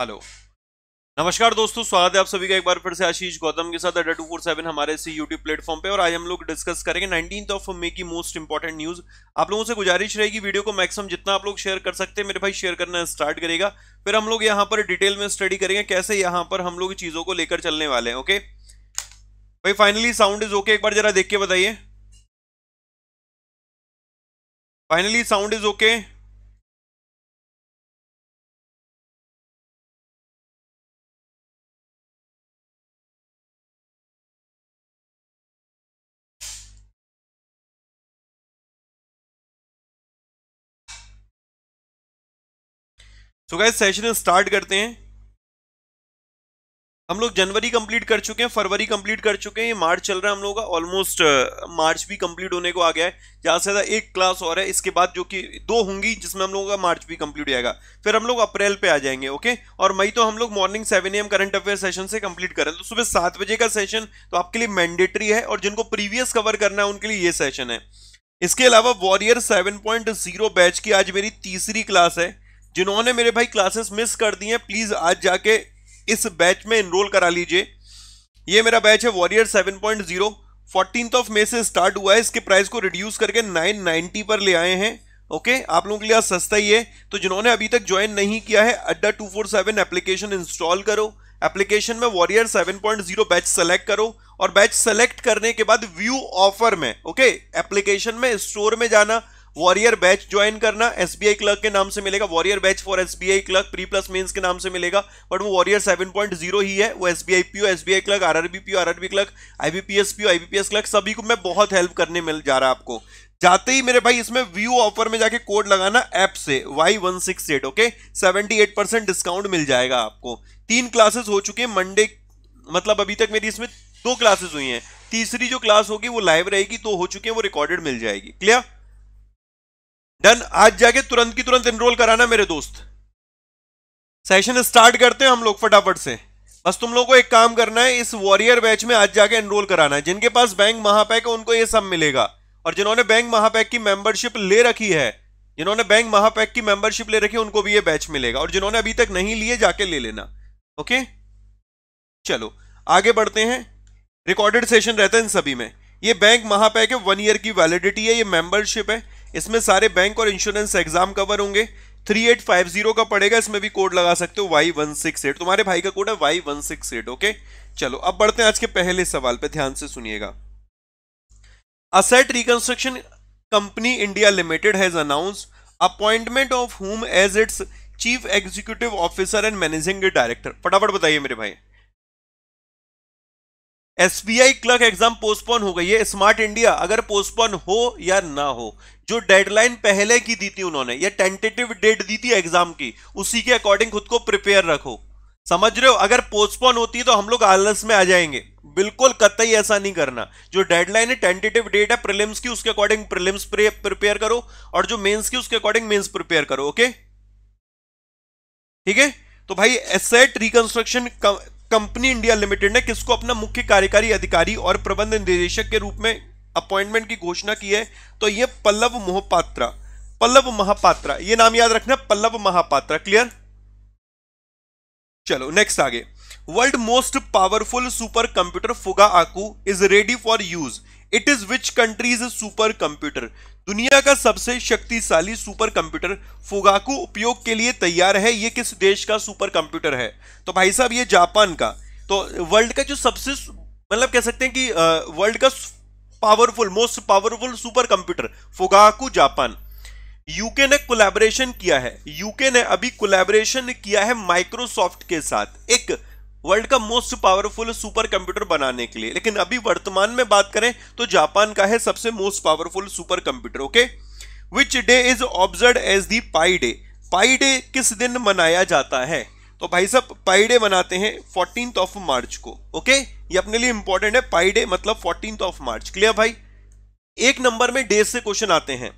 Hello नमस्कार दोस्तों स्वागत है आप सभी का एक बार फिर से आशीष गौतम के साथ अड्डा टू फोर सेवन हमारे इसी यूट्यूब प्लेटफॉर्म पे और आज हम लोग डिस्कस करेंगे नाइनटीन ऑफ मे की मोस्ट इंपॉर्टेंट न्यूज आप लोगों से गुजारिश रहेगी वीडियो को मैक्सिमम जितना आप लोग शेयर कर सकते हैं मेरे भाई शेयर करना स्टार्ट करेगा फिर हम लोग यहाँ पर डिटेल में स्टडी करेंगे कैसे यहाँ पर हम लोग चीजों को लेकर चलने वाले हैं ओके भाई फाइनली साउंड इज ओके एक बार जरा देख के बताइए फाइनली साउंड इज ओके तो गाइस सेशन स्टार्ट करते हैं हम लोग जनवरी कंप्लीट कर चुके हैं फरवरी कंप्लीट कर चुके हैं ये मार्च चल रहा है हम लोगों का ऑलमोस्ट uh, मार्च भी कंप्लीट होने को आ गया है ज़्यादा से ज़्यादा एक क्लास और है इसके बाद जो कि दो होंगी जिसमें हम लोगों का मार्च भी कंप्लीट हो जाएगा फिर हम लोग अप्रैल पे आ जाएंगे ओके और मई तो हम लोग morning seven AM current affair session से कंप्लीट करें तो सुबह सात बजे का सेशन तो आपके लिए मैंडेटरी है और जिनको प्रीवियस कवर करना है उनके लिए ये सेशन है इसके अलावा वॉरियर सेवन बैच की आज मेरी तीसरी क्लास है जिन्होंने मेरे भाई क्लासेस मिस कर दी हैं प्लीज आज जाके इस बैच में इनरोल करा लीजिए ये मेरा बैच है warrior 7.0 point zero of May से स्टार्ट हुआ है इसके प्राइस को रिड्यूस करके 990 पर ले आए हैं ओके आप लोगों के लिए आज सस्ता ही है तो जिन्होंने अभी तक ज्वाइन नहीं किया है अड्डा 247 एप्लीकेशन इंस्टॉल करो एप्लीकेशन में वॉरियर 7.0 बैच सेलेक्ट करो और बैच सेलेक्ट करने के बाद व्यू ऑफर में ओके एप्लीकेशन में स्टोर में जाना वॉरियर बैच ज्वाइन करना एसबीआई क्लर्क के नाम से मिलेगा warrior batch for S clerk pre plus mains के नाम से मिलेगा बट वो वॉरियर 7.0 ही है वो S B I P O S B I clerk R R RRB clerk B P S clerk सभी को मैं बहुत हेल्प करने मिल जा रहा है आपको जाते ही मेरे भाई इसमें व्यू ऑफर में जाके कोड लगाना ऐप से Y one six eight okay seventy eight percent discount मिल जाएगा आपको तीन क्लासेस हो चुके हैं मंडे मतलब अभी तक मेरी इसमें दो क्लासेस हुई हैं तीसरी जो क्लास होगी वो लाइव रहेगी तो हो चुकी है वो रिकॉर्डेड मिल जाएगी क्लियर डन आज जाके तुरंत की तुरंत एनरोल कराना मेरे दोस्त सेशन स्टार्ट करते हैं हम लोग फटाफट से बस तुम लोगों को एक काम करना है इस वॉरियर बैच में आज जाके एनरोल कराना है जिनके पास बैंक महापैक है उनको ये सब मिलेगा और जिन्होंने बैंक महापैक की मेंबरशिप ले रखी है जिन्होंने बैंक महापैक की मेंबरशिप ले रखी है उनको भी ये बैच मिलेगा और जिन्होंने अभी तक नहीं लिए जाके ले लेना ओके चलो आगे बढ़ते हैं रिकॉर्डेड सेशन रहता है इन सभी में ये बैंक महापैक है वन ईयर की वैलिडिटी है ये मेंबरशिप है इसमें सारे बैंक और इंश्योरेंस एग्जाम कवर होंगे 3850 का पड़ेगा इसमें भी कोड लगा सकते हो वाई वन सिक्स एट तुम्हारे भाई का कोड है Y one six eight okay चलो अब बढ़ते हैं आज के पहले सवाल पे ध्यान से सुनिएगा asset reconstruction company India limited has announce appointment of home as its chief executive officer and managing director फटाफट बताइए मेरे भाई एसबीआई क्लर्क एग्जाम पोस्टपोन हो गई है स्मार्ट इंडिया अगर पोस्टपोन हो या ना हो जो डेडलाइन पहले की दी थी उन्होंने या टेंटेटिव डेट दी थी एग्जाम की उसी के अकॉर्डिंग खुद को प्रिपेयर रखो समझ रहे हो अगर पोस्टपोन होती है तो हम लोग आलस में आ जाएंगे बिल्कुल कतई ऐसा नहीं करना जो डेडलाइन है टेंटेटिव डेट है प्रिलिम्स की उसके अकॉर्डिंग प्रिलिम्स प्रिपेयर करो और जो मेन्स की उसके अकॉर्डिंग मेन्स प्रिपेयर करो ओके ठीक है तो भाई asset reconstruction company India limited ने किसको अपना मुख्य कार्यकारी अधिकारी और प्रबंध निदेशक के रूप में अपॉइंटमेंट की घोषणा की है तो यह पल्लव मोहपात्रा पल्लव महापात्रा यह नाम याद रखना पल्लव महापात्रा क्लियर चलो नेक्स्ट आगे world most powerful super computer Fugaku is ready for use it is which countries super computer दुनिया का सबसे शक्तिशाली सुपर कंप्यूटर फुगाकू उपयोग के लिए तैयार है ये किस देश का सुपर कंप्यूटर है तो भाई साहब ये जापान का तो वर्ल्ड का जो सबसे मतलब कह सकते हैं कि वर्ल्ड का powerful most powerful super computer Fugaku Japan UK ने कोलैबोरेशन किया है यूके ने अभी कोलैबोरेशन किया है माइक्रोसॉफ्ट के साथ एक वर्ल्ड का मोस्ट पावरफुल सुपर कंप्यूटर बनाने के लिए लेकिन अभी वर्तमान में बात करें तो जापान का है सबसे most powerful super computer okay which day is observe as the pi day pi day किस दिन मनाया जाता है तो भाई साहब पाई डे मनाते हैं फोर्टीन ऑफ मार्च को ओके ये अपने लिए इंपॉर्टेंट है पाई डे मतलब फोर्टीन ऑफ मार्च क्लियर भाई एक नंबर में डेज से क्वेश्चन आते हैं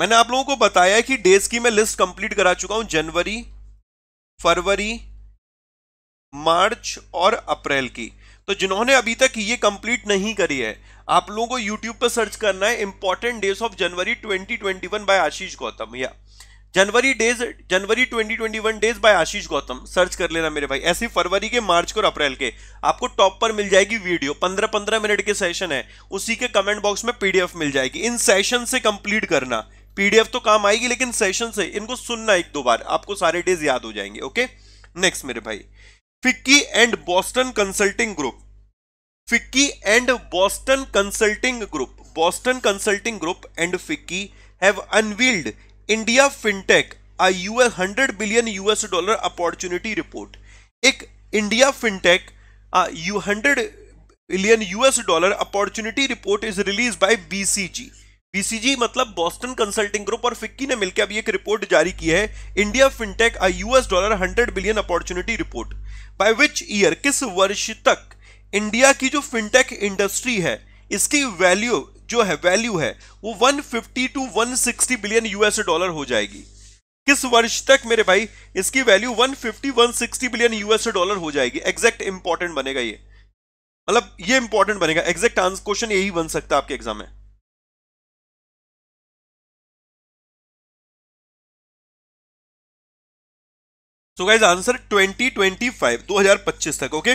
मैंने आप लोगों को बताया कि डेज की मैं लिस्ट कंप्लीट करा चुका हूं जनवरी फरवरी मार्च और अप्रैल की तो जिन्होंने अभी तक ये कंप्लीट नहीं करी है आप लोगों को यूट्यूब पर सर्च करना है important days of January 2021 by Ashish Gautam या January days January 2021 days by Ashish Gautam search कर लेना मेरे भाई ऐसे फरवरी के मार्च और अप्रैल के आपको टॉप पर मिल जाएगी वीडियो 15-15 मिनट के सेशन है उसी के कमेंट बॉक्स में पीडीएफ मिल जाएगी इन सेशन से कंप्लीट करना पीडीएफ तो काम आएगी लेकिन सेशन से इनको सुनना एक दो बार आपको सारे डेज याद हो जाएंगे ओके नेक्स्ट मेरे भाई FICCI and Boston consulting group FICCI and Boston consulting group Boston consulting group and FICCI have unveiled India fintech a US hundred billion US dollar opportunity report एक India fintech U hundred billion US dollar opportunity report is release by BCG BCG मतलब Boston consulting group और फिक्की ने मिलकर अभी एक report जारी की है India fintech I US dollar 100 billion opportunity report by which year किस वर्ष तक इंडिया की जो फिनटेक इंडस्ट्री है इसकी वैल्यू जो है वैल्यू है वो 150 टू 160 बिलियन यूएस डॉलर हो जाएगी किस वर्ष तक मेरे भाई इसकी वैल्यू 150 160 बिलियन यूएस डॉलर हो जाएगी एग्जैक्ट इंपॉर्टेंट बनेगा ये मतलब ये इंपॉर्टेंट बनेगा एग्जैक्ट क्वेश्चन यही बन सकता है आपके एग्जाम में सो गाइज आंसर 2025 2025 तक okay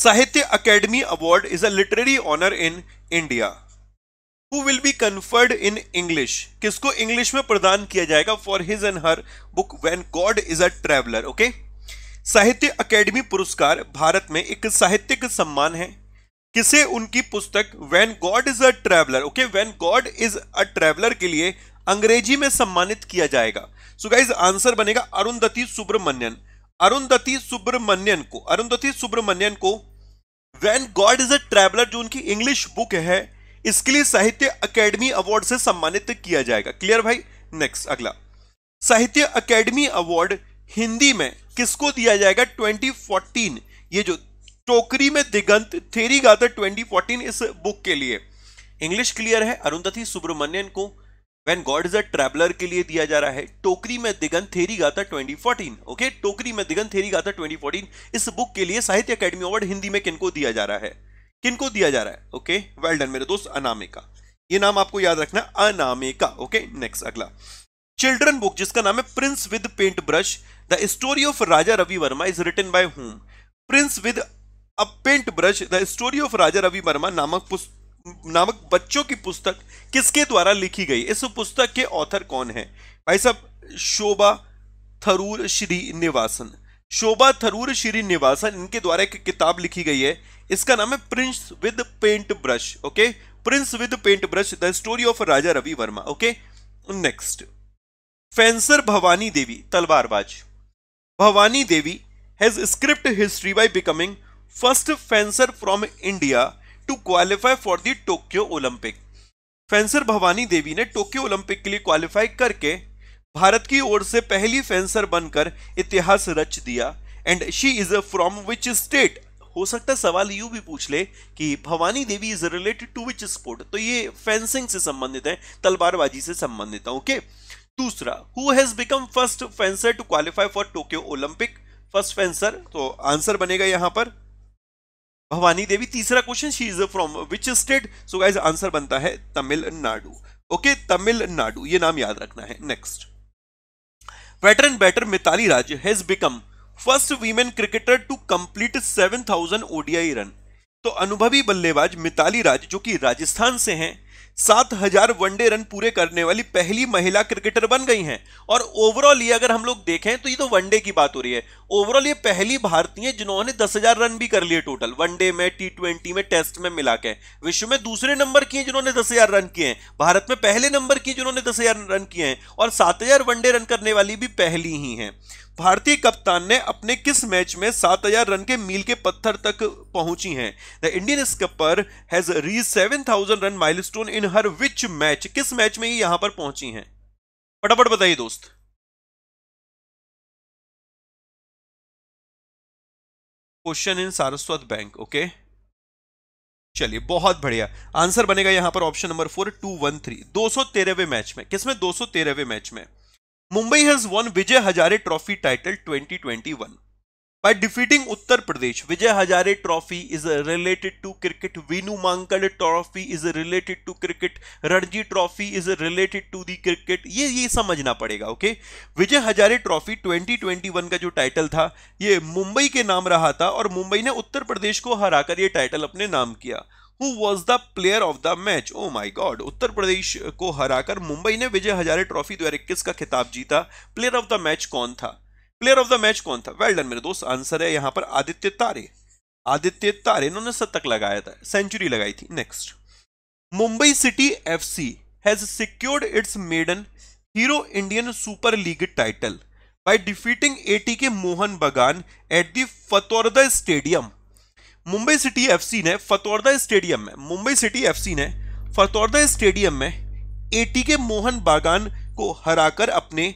Sahitya academy award is a literary honour in India who will be conferred in English किसको इंग्लिश में प्रदान किया जाएगा for his and her book when God is a traveller okay Sahitya academy पुरस्कार भारत में एक साहित्यिक सम्मान है किसे उनकी पुस्तक when God is a traveller okay when God is a traveller के लिए अंग्रेजी में सम्मानित किया जाएगा सो गाइज आंसर बनेगा अरुंधति सुब्रमण्यन अरुंधति सुब्रमण्यन को अरुंधति सुब्रमण्यन को when God is a traveller जो उनकी इंग्लिश बुक है इसके लिए साहित्य अकेडमी अवार्ड से सम्मानित किया जाएगा क्लियर भाई नेक्स्ट अगला साहित्य अकेडमी अवार्ड हिंदी में किसको दिया जाएगा 2014 ये जो टोकरी में दिगंत थेरी गाथा 2014 इस बुक के लिए इंग्लिश क्लियर है अरुंधति सुब्रमण्यन को when God is a traveller के लिए दिया जा रहा है टोकरी में दिगन थेरी गाथा 2014 ओके टोकरी में दिगन थेरी गाथा 2014 इस बुक के लिए साहित्य अकेडमी अवार्ड हिंदी में किनको दिया जा रहा है किनको दिया जा रहा है ओके वेल डन मेरे दोस्त अनामिका ये नाम आपको याद रखना अनामिका ओके नेक्स्ट अगला चिल्ड्रन बुक जिसका नाम है prince with paint brush the story of Raja Ravi Varma is written by home prince with a paint brush the story of Raja Ravi Varma नामक पुस्तक नामक बच्चों की पुस्तक किसके द्वारा लिखी गई इस पुस्तक के ऑथर कौन है भाई साहब शोभा थरूर श्री निवासन शोभा थरूर श्री निवासन इनके द्वारा एक किताब लिखी गई है इसका नाम है prince with paint brush okay prince with paint brush the story of Raja Ravi Varma okay next fencer Bhavani Devi तलवारबाज Bhavani Devi has script history by becoming first fencer from India to qualify for the Tokyo Olympic fencer Bhavani Devi ने Tokyo Olympic के लिए qualify करके भारत की ओर से पहली fencer बनकर इतिहास रच दिया and she is from which state हो सकता है सवाल यू भी पूछ ले कि Bhavani Devi is related to which sport तो ये फेंसिंग से संबंधित है तलवारबाजी से संबंधित है ओके दूसरा who has become first fencer to qualify for Tokyo Olympic first fencer तो आंसर बनेगा यहां पर भवानी देवी तीसरा question she is from which state so guys answer बनता है तमिलनाडु ओके तमिलनाडु ये नाम याद रखना है next and batter Mithali Raj has become first women cricketer to complete 7000 ODI run तो अनुभवी बल्लेबाज मिताली राज जो कि राजस्थान से हैं 7000 वनडे रन पूरे करने वाली पहली महिला क्रिकेटर बन गई हैं और ओवरऑल ये अगर हम लोग देखें तो ये तो वनडे की बात हो रही है ओवरऑल ये पहली भारतीय है जिन्होंने 10000 रन भी कर लिए टोटल वनडे में टी ट्वेंटी में टेस्ट में मिला के विश्व में दूसरे नंबर की है जिन्होंने 10000 रन किए हैं भारत में पहले नंबर की जिन्होंने 10000 रन किए हैं और 7000 वनडे रन करने वाली भी पहली ही हैं भारतीय कप्तान ने अपने किस मैच में 7000 रन के मील के पत्थर तक पहुंची हैं the Indian skipper has reach 7000 run milestone in her which match किस मैच में ये यहां पर पहुंची हैं फटाफट बताइए दोस्त question in Saraswat bank okay चलिए बहुत बढ़िया आंसर बनेगा यहां पर option number four two one three दो सौ तेरहवे मैच में किसमें दो सौ तेरहवे मैच में Mumbai has won Vijay Hazare trophy title twenty twenty one By defeating Uttar Pradesh, Vijay Hazare Trophy is related to cricket, Vinu Mankad Trophy is related to cricket, Ranji Trophy is related to the cricket. ये ये समझना पड़ेगा okay विजय Hazare trophy 2021 का जो title था ये मुंबई के नाम रहा था और मुंबई ने उत्तर प्रदेश को हरा कर ये टाइटल अपने नाम किया who was the player of the match oh my God Uttar Pradesh को हरा कर मुंबई ने विजय हजारे ट्रॉफी 2021 का खिताब जीता प्लेयर ऑफ द मैच कौन था प्लेयर ऑफ द मैच कौन था वेल डन मेरे दोस्त आंसर है यहां पर आदित्य तारे आदित्य तारे इन्होंने शतक लगाया था सेंचुरी लगाई थी next Mumbai city FC has secured its maiden hero Indian super league title by defeating ATK Mohun Bagan at the Fatorda stadium Mumbai city FC ने फतोरदा स्टेडियम में मुंबई सिटी एफसी ने फतोरदा स्टेडियम में एटी के मोहन बागान को हराकर अपने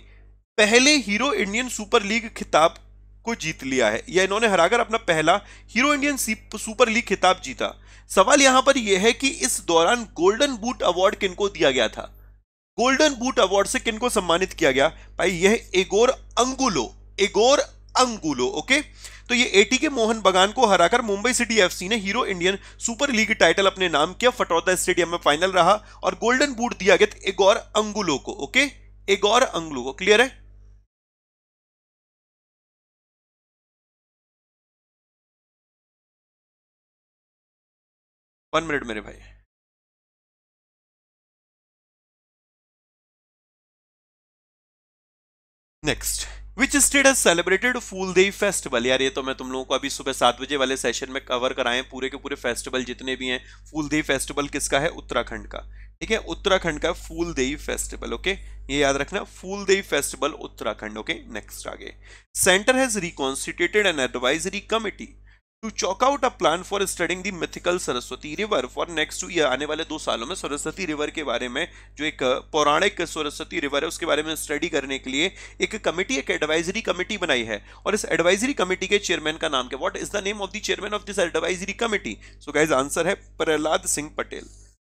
पहले हीरो इंडियन सुपर लीग खिताब को जीत लिया है या इन्होंने हराकर अपना पहला हीरो इंडियन सुपर लीग खिताब जीता सवाल यहां पर यह है कि इस दौरान गोल्डन बूट अवार्ड किनको दिया गया था गोल्डन बूट अवार्ड से किनको सम्मानित किया गया भाई यह एगोर अंगुलो एगोर अंगुलो ओके तो ये एटी के मोहन बगान को हराकर मुंबई सिटी एफसी ने hero Indian super league title अपने नाम किया फटौदा स्टेडियम में फाइनल रहा और गोल्डन बूट दिया गया एगोर अंगुलो को ओके एगोर अंगुलो को क्लियर है वन मिनट मेरे भाई next which state as celebrated Phool Dei festival यार ये तो मैं तुम लोगों को अभी सुबह सात बजे वाले सेशन में कवर कराए पूरे के पूरे फेस्टिवल जितने भी हैं फूल दे फेस्टिवल किसका है उत्तराखंड का ठीक है उत्तराखंड का फूल देई फेस्टिवल ओके ये याद रखना Phool Dei festival Uttarakhand okay next आगे centre has reconstituted an advisory committee to chalk out a plan for studying the mythical Saraswati river for next two year आने वाले दो सालों में सरस्वती रिवर के बारे में जो एक पौराणिक सरस्वती रिवर है उसके बारे में स्टडी करने के लिए एक कमेटी एक एडवाइजरी कमेटी बनाई है और इस एडवाइजरी कमेटी के चेयरमैन का नाम क्या what is the name of the chairman of this advisory committee so guys answer है प्रहलाद सिंह पटेल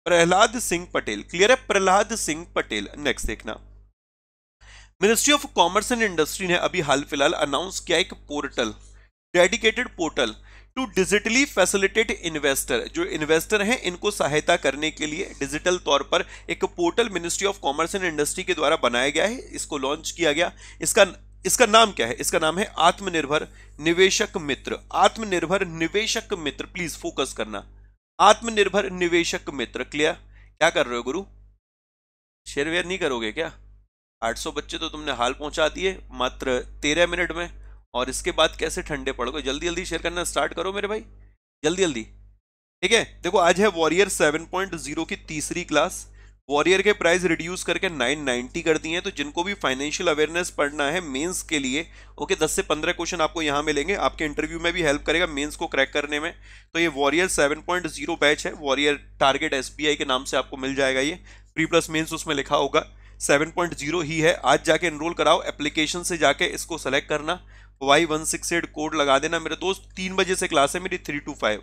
प्रहलाद सिंह पटेल क्लियर है प्रहलाद सिंह पटेल नेक्स्ट देखना ministry of commerce and industry ने अभी हाल फिलहाल अनाउंस किया एक portal dedicated portal to digitally facilitate investor जो इन्वेस्टर हैं इनको सहायता करने के लिए डिजिटल तौर पर एक portal ministry of commerce and industry के द्वारा बनाया गया है इसको लॉन्च किया गया इसका इसका नाम क्या है इसका नाम है आत्मनिर्भर निवेशक मित्र आत्मनिर्भर निवेशक मित्र प्लीज फोकस करना आत्मनिर्भर निवेशक मित्र क्लियर क्या कर रहे हो गुरु शेयर वेयर नहीं करोगे क्या 800 बच्चे तो तुमने हाल पहुंचा दिए मात्र 13 मिनट में और इसके बाद कैसे ठंडे पड़ोगे जल्दी जल्दी शेयर करना स्टार्ट करो मेरे भाई जल्दी जल्दी ठीक है देखो आज है वॉरियर 7.0 की तीसरी क्लास वॉरियर के प्राइस रिड्यूस करके 990 कर दिए हैं तो जिनको भी फाइनेंशियल अवेयरनेस पढ़ना है मेंस के लिए ओके 10 से 15 क्वेश्चन आपको यहाँ मिलेंगे आपके इंटरव्यू में भी हेल्प करेगा मेंस को क्रैक करने में तो ये वॉरियर 7.0 बैच है वॉरियर टारगेट एस के नाम से आपको मिल जाएगा ये प्री प्लस मेन्स उसमें लिखा होगा जीरो ही है आज जाके एनरोल कराओ एप्लीकेशन से जाके इसको सेलेक्ट करना Y one six eight code लगा देना मेरे दोस्त तीन बजे से क्लास है मेरी थ्री टू फाइव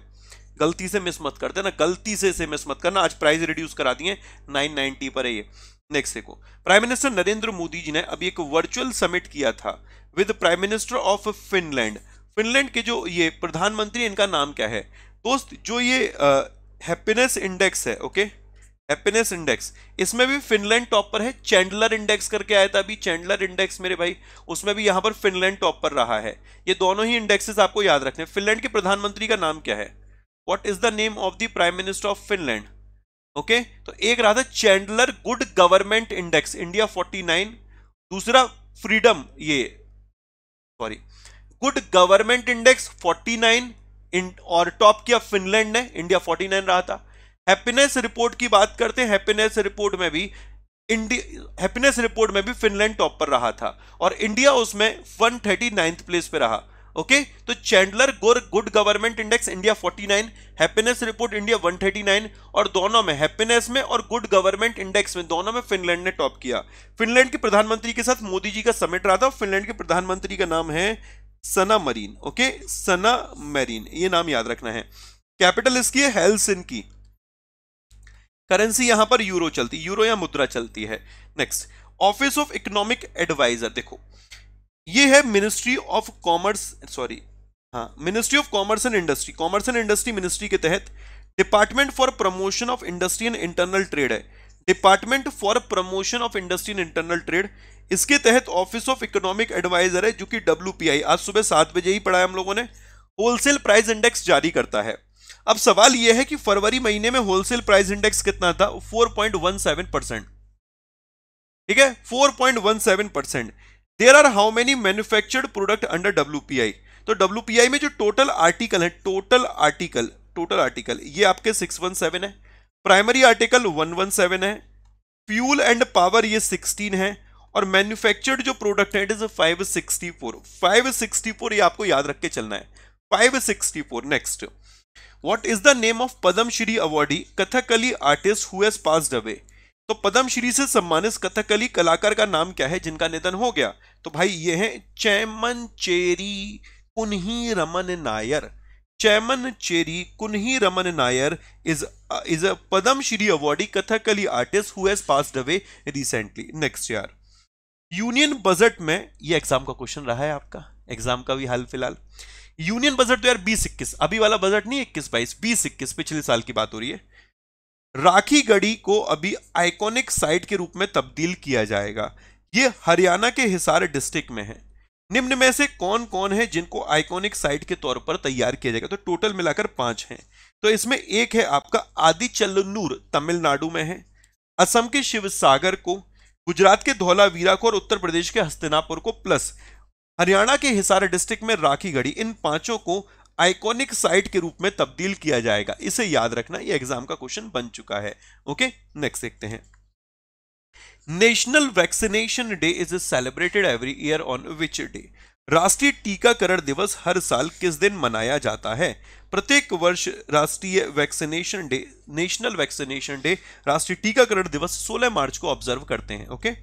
गलती से मिस मत कर देना गलती से इसे मिस मत करना आज प्राइस रिड्यूस करा दिए नाइन नाइनटी पर है ये नेक्स्ट देखो प्राइम मिनिस्टर नरेंद्र मोदी जी ने अभी एक वर्चुअल समिट किया था with prime minister of Finland Finland के जो ये प्रधानमंत्री इनका नाम क्या है दोस्त जो ये हैप्पीनेस इंडेक्स है ओके okay? हैप्पीनेस इंडेक्स इसमें भी फिनलैंड टॉप पर है चैंडलर इंडेक्स करके आया था अभी चैंडलर इंडेक्स मेरे भाई उसमें भी यहां पर फिनलैंड टॉप पर रहा है ये दोनों ही इंडेक्सेस आपको याद रखने फिनलैंड के प्रधानमंत्री का नाम क्या है what is the name of the prime minister of Finland okay तो एक रहा था Chandler good government index India forty दूसरा फ्रीडम ये sorry good government index 49 nine और टॉप किया फिनलैंड ने इंडिया 49 रहा था हैप्पीनेस रिपोर्ट की बात करते हैं हैप्पीनेस रिपोर्ट में भी इंडिया हैप्पीनेस रिपोर्ट में भी फिनलैंड टॉप पर रहा था और इंडिया उसमें वन थर्टी नाइन्थ प्लेस पर रहा ओके okay? तो चैंडलर गोर good government index India 49 happiness report India 139 और दोनों में हैप्पीनेस में और गुड गवर्नमेंट इंडेक्स में दोनों में फिनलैंड ने टॉप किया फिनलैंड के प्रधानमंत्री के साथ मोदी जी का समिट रहा था फिनलैंड के प्रधानमंत्री का नाम है Sanna Marin okay okay? Sanna Marin ये नाम याद रखना है कैपिटल इसकी है हेल्स की करेंसी यहां पर यूरो चलती यूरो या मुद्रा चलती है next office of economic adviser देखो ये है मिनिस्ट्री ऑफ कॉमर्स सॉरी हाँ ministry of commerce and industry commerce and industry ministry के तहत department for promotion of industry and internal trade है department for promotion of industry and internal trade इसके तहत office of economic adviser है जो कि W आज सुबह सात बजे ही पढ़ा है हम लोगों ने होलसेल प्राइस इंडेक्स जारी करता है अब सवाल यह है कि फरवरी महीने में होलसेल प्राइस इंडेक्स कितना था 4.17 परसेंट ठीक है 4.17 percent there are how many manufactured product under W तो डब्ल्यू में जो टोटल आर्टिकल है टोटल आर्टिकल टोटल आर्टिकल ये आपके 617 है प्राइमरी आर्टिकल 117 है फ्यूल एंड पावर ये 16 है और मैन्युफैक्चर्ड जो प्रोडक्ट है इट इज 564 564 ये आपको याद रख के चलना है 564 next what is the name of Padma Shri awardee Kathakali artist who has तो पद्मश्री से सम्मानित कथकली कलाकार का नाम क्या है जिनका निधन हो गया तो भाई ये है Chemancheri Kunhiraman Nair Chemancheri Kunhiraman Nair is is a Padma Shri awardee Kathakali artist who away recently next year union budget में ये एग्जाम का क्वेश्चन रहा है आपका एग्जाम का भी हाल फिलहाल यूनियन बजट दो तो हजार बीस इक्कीस अभी वाला बजट नहीं इक्कीस बाईस बीस इक्कीस पिछले साल की बात हो रही है राखी गढ़ी को अभी आइकॉनिक साइट के रूप में तब्दील किया जाएगा ये हरियाणा के हिसार डिस्ट्रिक्ट में है निम्न में से कौन कौन है जिनको आइकॉनिक साइट के तौर पर तैयार किया जाएगा तो टोटल मिलाकर पांच हैं तो इसमें एक है आपका आदि चलनूर तमिलनाडु में है असम के शिवसागर को गुजरात के धौलावीरा को और उत्तर प्रदेश के हस्तिनापुर को प्लस हरियाणा के हिसार डिस्ट्रिक्ट में राखी गढ़ी इन पांचों को आइकॉनिक साइट के रूप में तब्दील किया जाएगा इसे याद रखना यह एग्जाम का क्वेश्चन बन चुका है ओके नेक्स्ट देखते हैं national vaccination day is celebrated every year on which day राष्ट्रीय टीकाकरण दिवस हर साल किस दिन मनाया जाता है प्रत्येक वर्ष राष्ट्रीय vaccination day national vaccination day राष्ट्रीय टीकाकरण दिवस 16 मार्च को ऑब्जर्व करते हैं okay okay?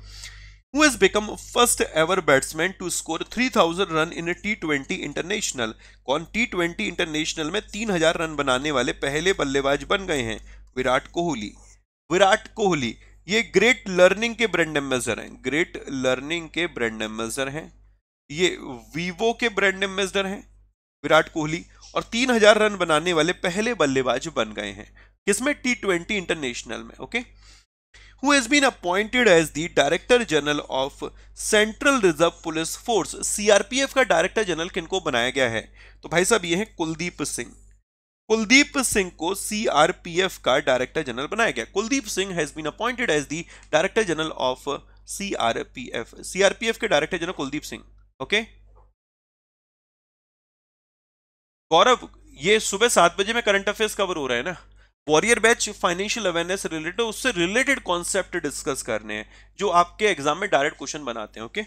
who has become first ever batsman to score 3000 run in T20 international कौन T20 इंटरनेशनल में 3000 रन बनाने वाले पहले बल्लेबाज बन गए हैं विराट कोहली विराट कोहली ये ग्रेट लर्निंग के ब्रांड ambassador हैं ग्रेट लर्निंग के ब्रांड ambassador हैं ये वीवो के ब्रांड एम्बेसडर हैं विराट कोहली और 3000 रन बनाने वाले पहले बल्लेबाज बन गए हैं किसमें ट्वेंटी इंटरनेशनल में okay okay? who has been appointed as the Director General of Central Reserve Police Force CRPF का डायरेक्टर जनरल किनको बनाया गया है तो भाई साहब ये है कुलदीप सिंह कुलदीप सिंह को सीआरपीएफ का डायरेक्टर जनरल बनाया गया Kuldeep Singh has been appointed as the director general of CRPF CRPF के director general Kuldeep Singh okay Gaurav ये सुबह सात बजे में करंट अफेयर्स कवर हो रहा है ना warrior batch financial awareness related उससे रिलेटेड कॉन्सेप्ट डिस्कस करने हैं जो आपके एग्जाम में डायरेक्ट क्वेश्चन बनाते हैं okay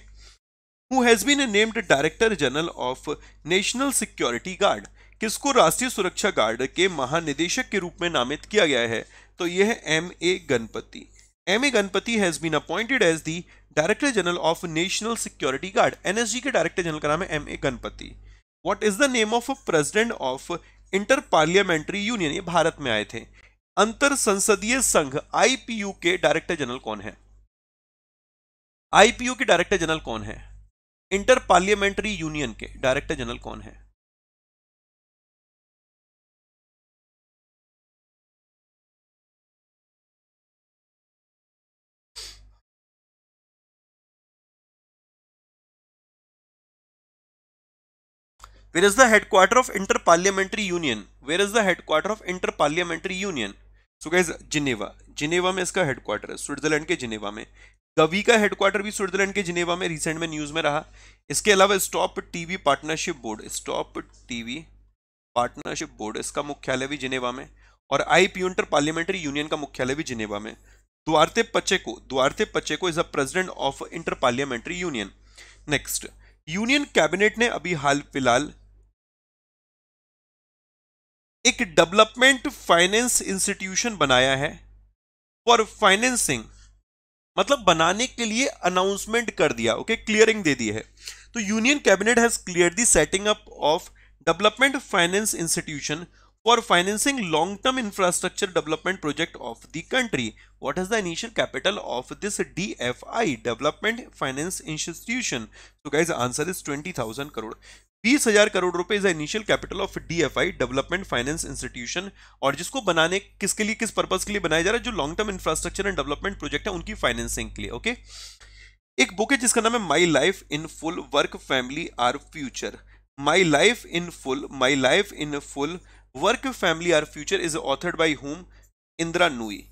who has been named director general of national security guard किसको राष्ट्रीय सुरक्षा गार्ड के महानिदेशक के रूप में नामित किया गया है तो यह है M A Ganapathy M A Ganapathy has been appointed as the director general of national security guard NSG के डायरेक्टर जनरल का नाम है M A Ganapathy what is the name of president of inter parliamentary union ये भारत में आए थे अंतर संसदीय संघ आईपीयू के डायरेक्टर जनरल कौन है आईपीयू के डायरेक्टर जनरल कौन है इंटर पार्लियामेंट्री यूनियन के डायरेक्टर जनरल कौन है where is the headquarter of interparliamentary union where is the headquarter of interparliamentary union so guys Geneva Geneva में इसका हेडक्वार्टर है स्विट्जरलैंड के जिनेवा में गवी का हेडक्वार्टर भी स्विट्जरलैंड के जिनेवा में रिसेंट में न्यूज में रहा इसके अलावा stop TV partnership board stop TV partnership board इसका मुख्यालय भी जिनेवा में और I P inter parliamentary union का मुख्यालय भी जिनेवा में द्वारते को द्वारते को is a president of inter parliamentary union next union cabinet ने अभी हाल फिलहाल एक डेवलपमेंट फाइनेंस इंस्टीट्यूशन बनाया है फॉर फाइनेंसिंग मतलब बनाने के लिए अनाउंसमेंट कर दिया ओके okay? क्लियरिंग दे दी है तो union cabinet has clear the setting up of development finance institution for financing long term infrastructure development project of the country what is the initial capital of this DFI development finance institution तो guys answer is twenty crore बीस हजार करोड़ रुपए is initial capital of DFI development finance institution और जिसको बनाने किसके लिए किस पर्पज के लिए बनाया जा रहा है जो long term infrastructure and development project है उनकी फाइनेंसिंग के लिए ओके एक बुक है जिसका नाम है my life in full work family our future my life in full my life in full work family our future is authored by whom Indira Nooyi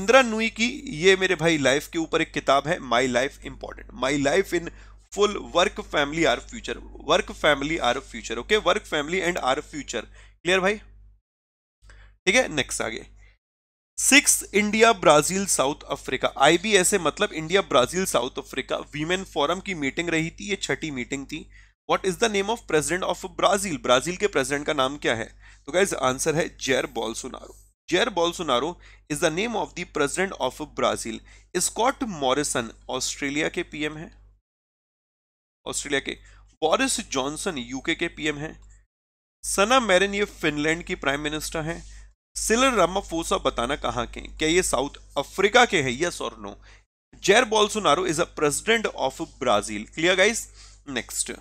Indira Nooyi की ये मेरे भाई लाइफ के ऊपर एक किताब है my life important my life in full work family our future work family our future okay work family and our future clear भाई ठीक है नेक्स्ट आगे six India Brazil South Africa IBSA मतलब India Brazil South Africa women forum की मीटिंग रही थी ये छठी मीटिंग थी what is the name of president of Brazil Brazil के प्रेसिडेंट का नाम क्या है तो गाइज आंसर है जेर Bolsonaro Jair Bolsonaro is the name of the president of Brazil Scott Morrison Australia के पीएम है ऑस्ट्रेलिया के बोरिस जॉनसन यूके के पीएम हैं सना मैरिन ये फिनलैंड की प्राइम मिनिस्टर हैं सिलर रामाफोसा बताना कहाँ के क्या ये साउथ अफ्रीका के हैं यस और no Jair Bolsonaro is a president of Brazil clear guys next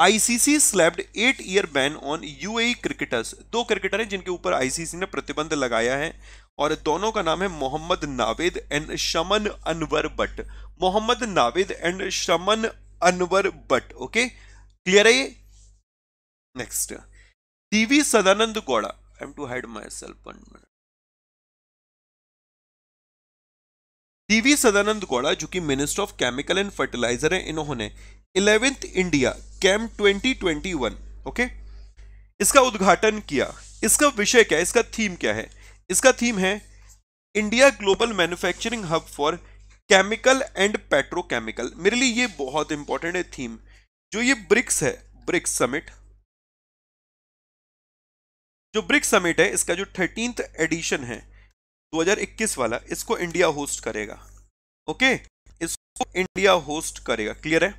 ICC slapped eight year ban on UAE cricketers दो क्रिकेटर हैं जिनके ऊपर आईसीसी ने प्रतिबंध लगाया है और दोनों का नाम है Mohammad Naveed and Shaiman Anwar Butt Mohammad Naveed and Shaiman Anwar Butt okay clear है ये next TV Sadananda Gowda I am to hide myself one minute TV Sadananda Gowda जो कि minister of chemical and fertiliser है इन्होंने इलेवेंथ इंडिया कैम 2021 ओके इसका उद्घाटन किया इसका विषय क्या है इसका थीम क्या है इसका थीम है India global manufacturing hub for chemical and petrochemical मेरे लिए ये बहुत इंपॉर्टेंट है थीम जो ये ब्रिक्स है ब्रिक्स समिट जो ब्रिक्स समिट है इसका जो थर्टीन एडिशन है 2021 वाला इसको इंडिया होस्ट करेगा ओके इसको इंडिया होस्ट करेगा क्लियर है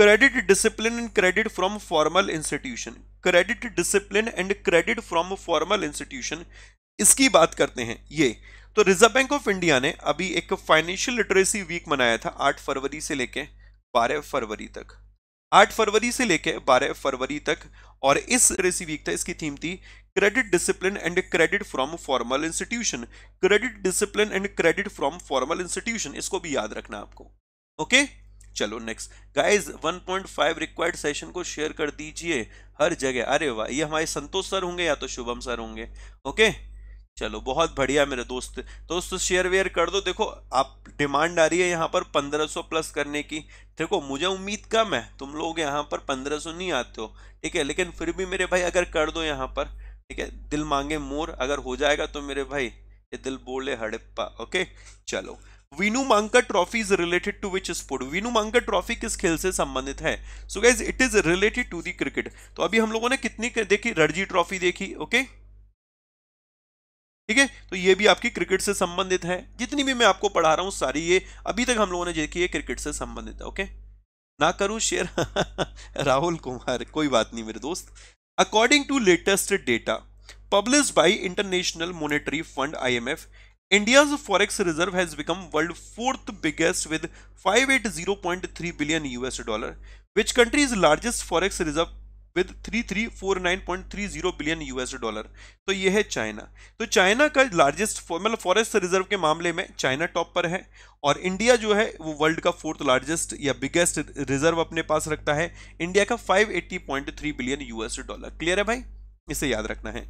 credit discipline and credit from formal institution credit discipline and credit from formal institution इसकी बात करते हैं ये तो रिजर्व बैंक ऑफ इंडिया ने अभी एक फाइनेंशियल लिटरेसी वीक मनाया था 8 फरवरी से लेके 12 फरवरी तक 8 फरवरी से लेके 12 फरवरी तक और इस लिटरेसी वीक था इसकी थीम थी credit discipline and credit from formal institution credit discipline and credit from formal institution इसको भी याद रखना आपको ओके चलो नेक्स्ट गाइस 1.5 रिक्वायर्ड सेशन को शेयर कर दीजिए हर जगह अरे वाह ये हमारे संतोष सर होंगे या तो शुभम सर होंगे ओके okay? चलो बहुत बढ़िया मेरे दोस्त दोस्तों शेयर वेयर कर दो देखो आप डिमांड आ रही है यहाँ पर 1500 प्लस करने की देखो मुझे उम्मीद कम है तुम लोग यहाँ पर 1500 नहीं आते हो ठीक है लेकिन फिर भी मेरे भाई अगर कर दो यहाँ पर ठीक है दिल मांगे मोर अगर हो जाएगा तो मेरे भाई ये दिल बोले हड़प्पा ओके चलो Vinoo Mankad trophy is related to which sport Vinoo Mankad trophy किस खेल से संबंधित है so guys it is related to the cricket तो अभी हम लोगों ने कितनी देखी रणजी ट्रॉफी देखी ओके okay? ठीक है तो ये भी आपकी क्रिकेट से संबंधित है जितनी भी मैं आपको पढ़ा रहा हूँ सारी ये अभी तक हम लोगों ने देखी है क्रिकेट से संबंधित है ओके ना करूँ शेयर राहुल कुमार कोई बात नहीं मेरे दोस्त according to latest data publish by international monetary fund I M F forex reserve become world fourth biggest with five eight zero point three billion US dollar which country is largest forex reserve with 3349.30 billion US dollar तो यह है China तो China का largest मतलब forest reserve के मामले में China top पर है और इंडिया जो है वो वर्ल्ड का फोर्थ लार्जेस्ट या बिगेस्ट रिजर्व अपने पास रखता है इंडिया का 580.3 बिलियन यूएस डॉलर क्लियर है भाई इसे याद रखना है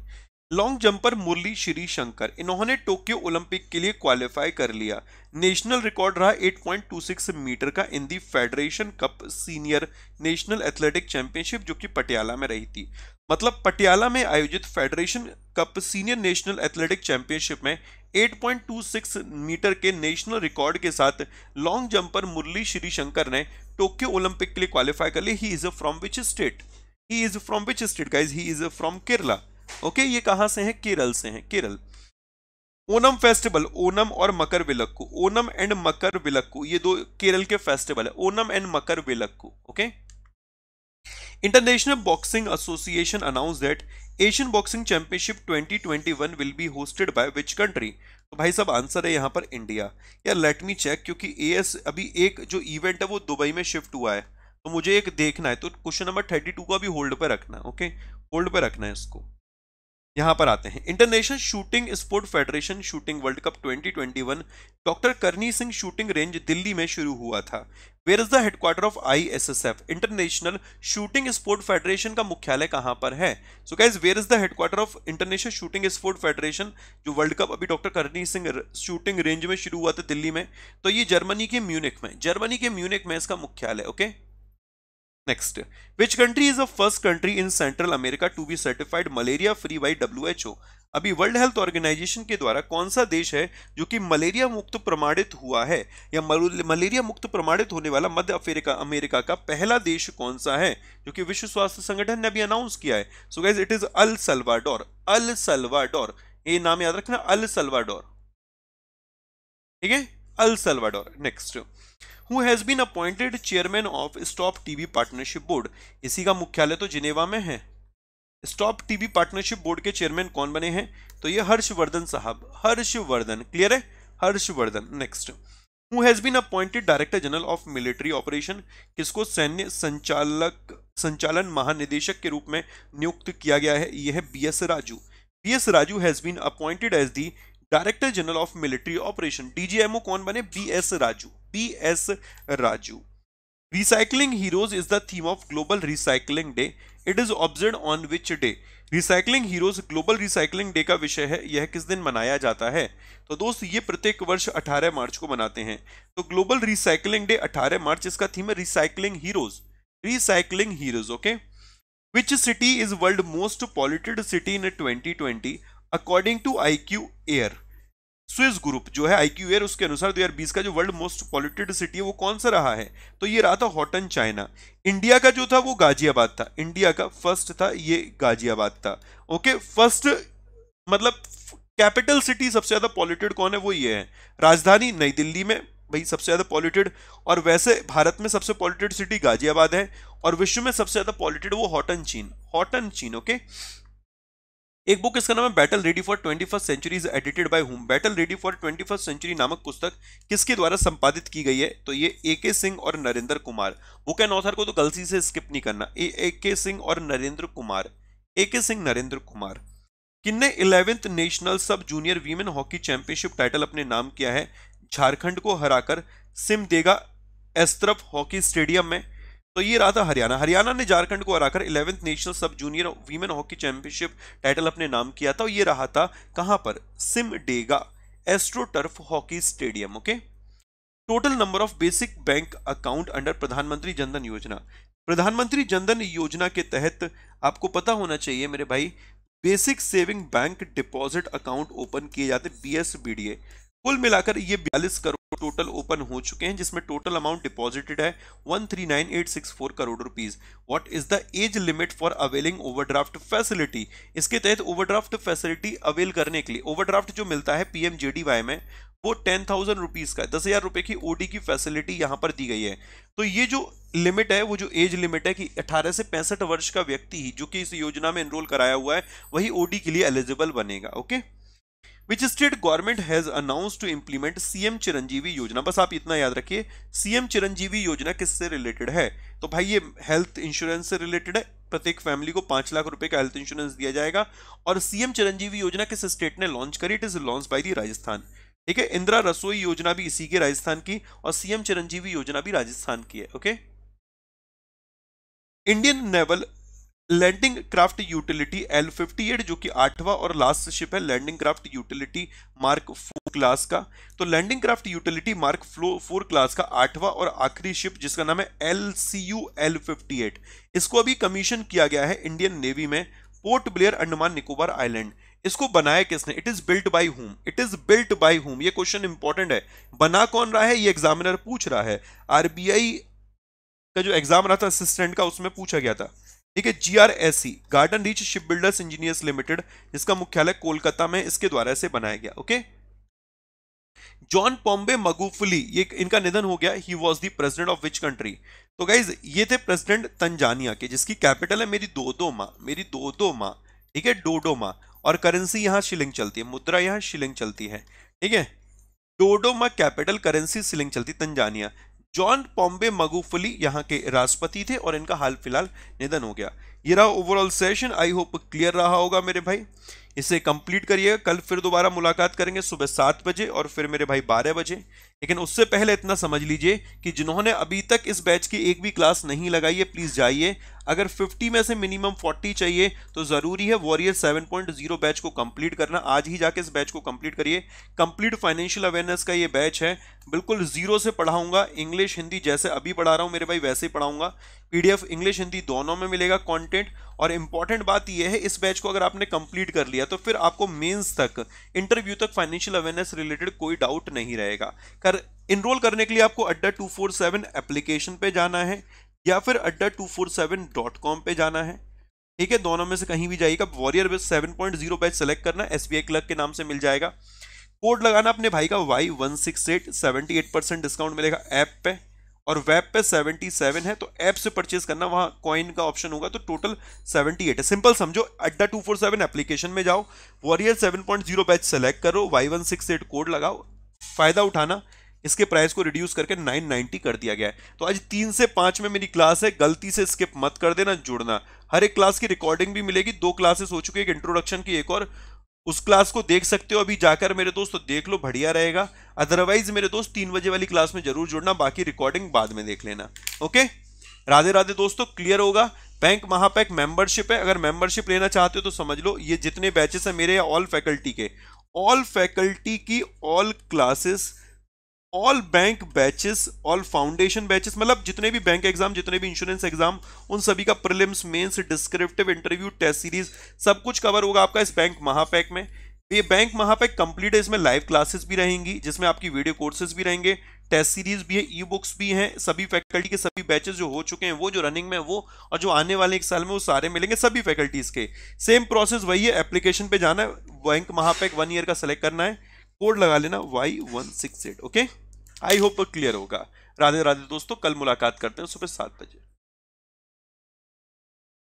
long jumper Murali Sreeshankar इन्होंने टोक्यो ओलंपिक के लिए क्वालिफाई कर लिया नेशनल रिकॉर्ड रहा 8.26 मीटर का in the federation cup senior national athletic championship जो कि पटियाला में रही थी मतलब पटियाला में आयोजित federation cup senior national athletic championship में 8.26 मीटर के नेशनल रिकॉर्ड के साथ long jumper Murali Sreeshankar ने टोक्यो ओलंपिक के लिए क्वालिफाई कर लिया he is from which state he is from which state guys he is from Kerala okay ये कहां से है केरल से है केरल ओनम फेस्टिवल ओनम और मकर विलक्कू ओनम एंड मकर विलक्कू ये दो केरल के फेस्टिवल है Onam and Makar Vilakku okay international boxing association announce that Asian boxing championship 2021 will be hosted by which country तो भाई साहब आंसर है यहां पर इंडिया यार लेट मी चेक क्योंकि एएस अभी एक जो इवेंट है वो दुबई में शिफ्ट हुआ है तो मुझे एक देखना है तो क्वेश्चन नंबर 32 का भी होल्ड पर रखना है ओके होल्ड पर रखना है इसको यहां पर आते हैं international shooting sport federation shooting world cup 2021 doctor Karni Singh shooting range Delhi में शुरू हुआ था where is the headquarter of F international shooting sport federation का मुख्यालय कहां पर है so guys where is the headquarter of international shooting sport federation जो वर्ल्ड कप अभी doctor Karni Singh shooting range में शुरू हुआ था दिल्ली में तो ये जर्मनी के म्यूनिक में जर्मनी के म्यूनिक में इसका मुख्यालय okay okay? Next which country is a first country in central America to be certified malaria free by W H O अभी वर्ल्ड हेल्थ ऑर्गेनाइजेशन के द्वारा कौन सा देश है जो कि मलेरिया मुक्त प्रमाणित हुआ है या मलेरिया मुक्त प्रमाणित होने वाला मध्य अफ्रीका अमेरिका का पहला देश कौन सा है जो कि विश्व स्वास्थ्य संगठन ने अभी अनाउंस किया है so guys it is El Salvador El Salvador ये नाम याद रखना अल सलवाडोर ठीक है El Salvador next who has been appointed chairman of stop TV partnership board इसी का मुख्यालय तो जिनेवा में है स्टॉप टीबी पार्टनरशिप बोर्ड के चेयरमैन कौन बने हैं तो ये हर्षवर्धन साहब हर्षवर्धन क्लियर है Harshvardhan next who has been appointed director general of military operation किसको सैन्य संचालक संचालन महानिदेशक के रूप में नियुक्त किया गया है यह है B S Raju B S Raju has been appointed as the director general of military operation DGMO कौन बने B S Raju S Raju recycling heroes is the theme of global recycling day it is observe on which day recycling heroes global recycling day का विषय है यह किस दिन मनाया जाता है तो दोस्त ये प्रत्येक वर्ष 18 मार्च को मनाते हैं तो ग्लोबल रिसाइकलिंग डे 18 मार्च इसका थीम है recycling heroes recycling heroes okay which city is world most polluted city in 2020 according to I Q air Swiss group जो है आई एयर उसके अनुसार 2020 का जो वर्ल्ड मोस्ट पॉल्यूटेड सिटी है वो कौन सा रहा है तो ये रहा था हॉटन चाइना इंडिया का जो था वो गाजियाबाद था इंडिया का फर्स्ट था ये गाजियाबाद था ओके फर्स्ट मतलब कैपिटल सिटी सबसे ज्यादा पॉल्यूटेड कौन है वो ये है राजधानी नई दिल्ली में भाई सबसे ज़्यादा पॉल्यूटेड और वैसे भारत में सबसे पॉल्यूटेड सिटी गाजियाबाद है और विश्व में सबसे ज़्यादा पॉल्यूटेड वो हॉटन चीन हॉटन चीन ओके एक बुक इसका नाम है battle ready for twenty first century is edited by whom battle ready for twenty first century नामक पुस्तक किसके द्वारा संपादित की गई है तो ये ए के सिंह और Narendra Kumar book and author को तो गलती से स्किप नहीं करना ए के सिंह और नरेंद्र कुमार ए के सिंह नरेंद्र कुमार किन्ने eleventh national sub junior women hockey championship title अपने नाम किया है झारखंड को हराकर सिमदेगा एस्त्रफ हॉकी स्टेडियम में तो ये रहा था हरियाणा हरियाणा ने झारखंड को हराकर eleventh national sub junior women hockey championship title अपने नाम किया था और ये रहा था कहां पर Simdega astro turf hockey stadium okay total number of basic bank account under Pradhanmantri Jandhan योजना प्रधानमंत्री जनधन योजना के तहत आपको पता होना चाहिए मेरे भाई basic saving bank deposit account open किए जाते B S B D A कुल मिलाकर ये बयालीस करोड़ टोटल ओपन हो चुके हैं जिसमें टोटल अमाउंट डिपॉजिटेड है 139864 crore rupees what is the age limit for availing overdraft facility इसके तहत ओवरड्राफ्ट फैसिलिटी अवेल करने के लिए ओवरड्राफ्ट जो मिलता है पीएमजेडीवाई में वो टेन थाउजेंड रुपीज का दस हजार रुपए की ओडी की फैसिलिटी यहां पर दी गई है तो ये जो लिमिट है वो जो एज लिमिट है कि 18 से पैंसठ वर्ष का व्यक्ति ही जो कि इस योजना में एनरोल कराया हुआ है वही ओडी के लिए एलिजिबल बनेगा okay okay? Which state government has announce to implement CM Chiranjeevi योजना बस आप इतना याद रखिए सीएम चिरंजीवी योजना किससे रिलेटेड है तो भाई ये हेल्थ इंश्योरेंस से रिलेटेड है प्रत्येक फैमिली को पांच लाख रुपए का हेल्थ इंश्योरेंस दिया जाएगा और सीएम चिरंजीवी योजना किस स्टेट ने लॉन्च करी it is launch by the Rajasthan ठीक है इंदिरा रसोई योजना भी इसी के राजस्थान की और सीएम चिरंजीवी योजना भी राजस्थान की है okay Indian naval landing craft utility L fifty eight जो कि आठवां और लास्ट शिप है landing craft utility mark four class का तो लैंडिंग क्राफ्ट यूटिलिटी मार्क फ्लो फोर क्लास का आठवां और आखिरी शिप जिसका नाम है L C U L fifty eight इसको अभी कमीशन किया गया है इंडियन नेवी में पोर्ट ब्लेयर अंडमान निकोबार आइलैंड इसको बनाया किसने it is built by home it is built by home ये क्वेश्चन इंपॉर्टेंट है बना कौन रहा है ये एग्जामिनर पूछ रहा है आरबीआई का जो एग्जाम रहा था असिस्टेंट का उसमें पूछा गया था ठीक है सी Garden Reach ship builders engineers limited जिसका मुख्यालय कोलकाता में इसके द्वारा से बनाया गया ओके जॉन पॉम्बे मगुफली ये इनका निधन हो गया he was the president of which country तो गाइज ये थे प्रेसिडेंट तंजानिया के जिसकी कैपिटल है मेरी दो दो माँ मेरी दो दो माँ ठीक है डोडो माँ और करेंसी यहाँ शिलिंग चलती है मुद्रा यहाँ शिलिंग चलती है ठीक है डोडोमा कैपिटल करेंसी शिलिंग चलती तंजानिया जॉन पॉम्बे मगुफली यहाँ के राष्ट्रपति थे और इनका हाल फिलहाल निधन हो गया ये रहा overall session I hope clear रहा होगा मेरे भाई इसे कंप्लीट करिएगा कल फिर दोबारा मुलाकात करेंगे सुबह सात बजे और फिर मेरे भाई बारह बजे लेकिन उससे पहले इतना समझ लीजिए कि जिन्होंने अभी तक इस बैच की एक भी क्लास नहीं लगाई है प्लीज़ जाइए अगर 50 में से मिनिमम 40 चाहिए तो ज़रूरी है वॉरियर 7.0 बैच को कंप्लीट करना आज ही जाके इस बैच को कंप्लीट करिए कंप्लीट फाइनेंशियल अवेयरनेस का ये बैच है बिल्कुल ज़ीरो से पढ़ाऊंगा इंग्लिश हिंदी जैसे अभी पढ़ा रहा हूँ मेरे भाई वैसे ही पढ़ाऊंगा पीडीएफ इंग्लिश हिंदी दोनों में मिलेगा कॉन्टेंट और इम्पॉर्टेंट बात यह है इस बैच को अगर आपने कंप्लीट कर लिया तो फिर आपको मेन्स तक इंटरव्यू तक फाइनेंशियल अवेयरनेस रिलेटेड कोई डाउट नहीं रहेगा यार इनरोल करने के लिए आपको अड्डा टू फोर सेवन एप्लीकेशन पे जाना है या फिर Adda two four seven dot com पे जाना है ठीक है दोनों में से कहीं भी जाइएगा warrior base seven point zero batch select करना एस बी आई क्लर्क के नाम से मिल जाएगा कोड लगाना अपने भाई का Y one six eight seventy eight percent discount मिलेगा ऐप पे और वेब पे सेवेंटी सेवन है तो ऐप से परचेज करना वहाँ कॉइन का ऑप्शन होगा तो टोटल सेवेंटी एट है सिंपल समझो Adda two four seven application में जाओ warrior seven point zero batch select करो Y one six eight code लगाओ फायदा उठाना इसके प्राइस को रिड्यूस करके 990 कर दिया गया है तो आज तीन से पांच में मेरी क्लास है गलती से स्किप मत कर देना जुड़ना हर एक क्लास की रिकॉर्डिंग भी मिलेगी दो क्लासेस हो चुकी है एक इंट्रोडक्शन की एक और उस क्लास को देख सकते हो अभी जाकर मेरे दोस्त तो देख लो बढ़िया रहेगा अदरवाइज मेरे दोस्त तीन बजे वाली क्लास में जरूर जुड़ना बाकी रिकॉर्डिंग बाद में देख लेना ओके राधे राधे दोस्तों क्लियर होगा बैंक महापैक मेंबरशिप है अगर मेंबरशिप लेना चाहते हो तो समझ लो ये जितने बैचेस हैं मेरे ऑल फैकल्टी के ऑल फैकल्टी की all classes all bank batches all foundation batches मतलब जितने भी बैंक एग्जाम जितने भी इंश्योरेंस एग्जाम उन सभी का prelims mains descriptive interview test series सब कुछ कवर होगा आपका इस बैंक महापैक में ये बैंक महापैक कंप्लीट है इसमें लाइव क्लासेस भी रहेंगी जिसमें आपकी वीडियो कोर्सेज भी रहेंगे टेस्ट सीरीज भी है ई बुक्स भी हैं सभी फैकल्टी के सभी बैचेस जो हो चुके हैं वो जो रनिंग में वो और जो आने वाले एक साल में वो सारे मिलेंगे सभी फैकल्टीज के सेम प्रोसेस वही है एप्लीकेशन पे जाना है बैंक महापैक वन ईयर का सेलेक्ट करना है कोड लगा लेना Y one six eight okay I hope clear होगा राधे राधे दोस्तों कल मुलाकात करते हैं सुबह सात बजे